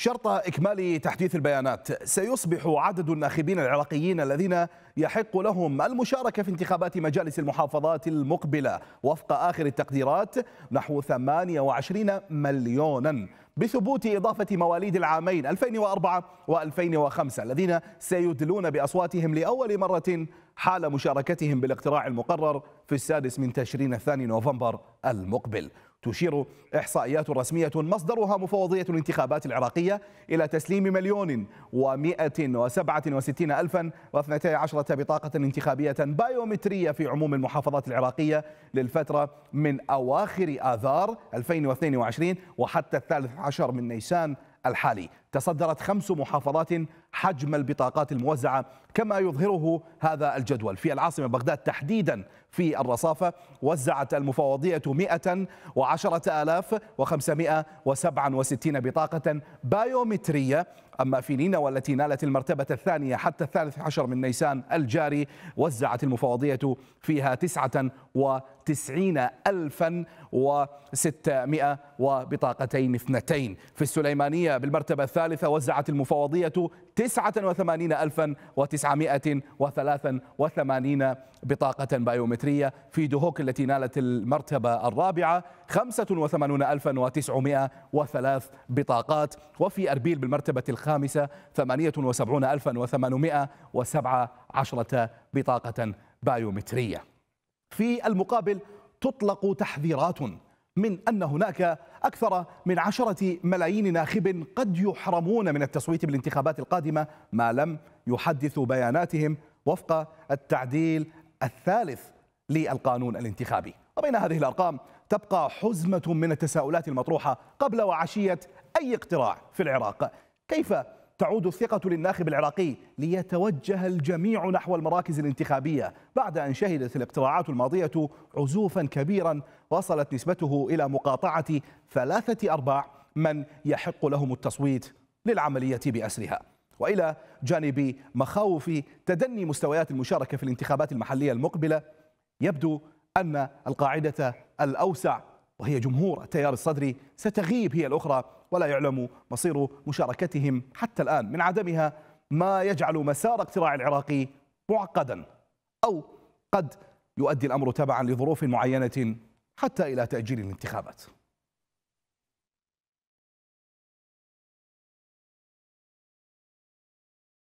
شرط إكمال تحديث البيانات سيصبح عدد الناخبين العراقيين الذين يحق لهم المشاركة في انتخابات مجالس المحافظات المقبلة وفق آخر التقديرات نحو 28 مليونا بثبوت إضافة مواليد العامين 2004 و2005 الذين سيدلون بأصواتهم لأول مرة حال مشاركتهم بالاقتراع المقرر في السادس من تشرين الثاني نوفمبر المقبل تشير إحصائيات رسمية مصدرها مفوضية الانتخابات العراقية إلى تسليم مليون ومائة وسبعة وستين ألفا واثنتي عشرة بطاقة انتخابية بايومترية في عموم المحافظات العراقية للفترة من أواخر آذار 2022 وحتى الثالث عشر من نيسان الحالي تصدرت خمس محافظات حجم البطاقات الموزعة كما يظهره هذا الجدول في العاصمة بغداد تحديدا في الرصافة وزعت المفوضية 110,567 بطاقة بايومترية أما في نينوى والتي نالت المرتبة الثانية حتى الثالث عشر من نيسان الجاري وزعت المفوضية فيها تسعة وتسعين ألفا وستمائة وبطاقتين اثنتين في السليمانية بالمرتبة الثانية الثالثة وزعت المفوضية 89983 بطاقة بايومترية في دهوك التي نالت المرتبة الرابعة 85903 بطاقات وفي أربيل بالمرتبة الخامسة 78817 بطاقة بايومترية في المقابل تطلق تحذيرات من أن هناك أكثر من عشرة ملايين ناخب قد يحرمون من التصويت بالانتخابات القادمة ما لم يحدثوا بياناتهم وفق التعديل الثالث للقانون الانتخابي وبين هذه الأرقام تبقى حزمة من التساؤلات المطروحة قبل وعشية أي اقتراع في العراق كيف تعود الثقة للناخب العراقي ليتوجه الجميع نحو المراكز الانتخابية بعد أن شهدت الاقتراعات الماضية عزوفا كبيرا وصلت نسبته إلى مقاطعة ثلاثة أرباع من يحق لهم التصويت للعملية بأسرها وإلى جانب مخاوف تدني مستويات المشاركة في الانتخابات المحلية المقبلة يبدو أن القاعدة الأوسع وهي جمهور التيار الصدري ستغيب هي الأخرى ولا يعلم مصير مشاركتهم حتى الآن من عدمها ما يجعل مسار اقتراع العراقي معقدا أو قد يؤدي الأمر تبعا لظروف معينة حتى إلى تأجيل الانتخابات